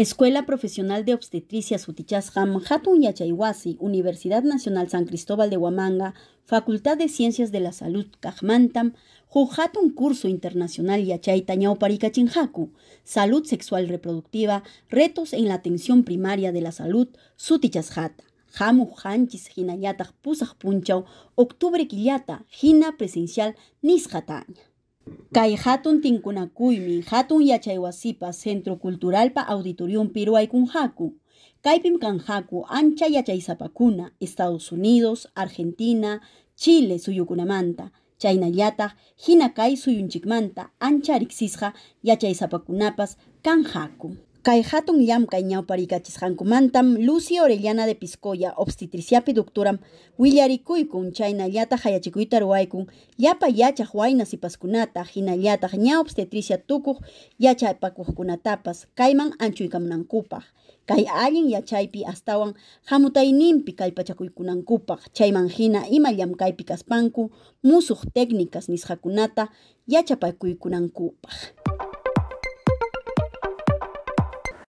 Escuela Profesional de Obstetricia sutichasham Hatun Yachayhuasi, Universidad Nacional San Cristóbal de Huamanga, Facultad de Ciencias de la Salud Kajmantam, Jujatun Curso Internacional Yachai Tañao Salud Sexual Reproductiva, Retos en la Atención Primaria de la Salud, Sutichasjata. Jamu Hanchis Hinayatach Pusah Punchau, Octubre Quillata, Gina Presencial Nisjataña. Kai hatun tinkunakuymi, hatun yachaywasipa Centro cultural pa Auditorium Piruaykunhaku. caipim, kanjaku ancha yachaysapakuna, Estados Unidos, Argentina, Chile suyukunamanta. China yata, y suyunchikmanta ancha y yachaysapakunapas kanjaku hatung yam mantam Lucy Orellana de Piscoya, obstetriciapi doctoram, willarikuykun Yata, hayachikuyta ruwaykun, yapa y pascunata, sipaskunata, hinallataq ña obstetricia Yacha yachaypakuqkunatapas, kayman kaiman Kay allin Yachaipi astawan hamutayninpi kallpachakuykunankupaq, chayman hina mayam llamkaypi kaspanku, musuh técnicas yacha yachapakuykunankupaq.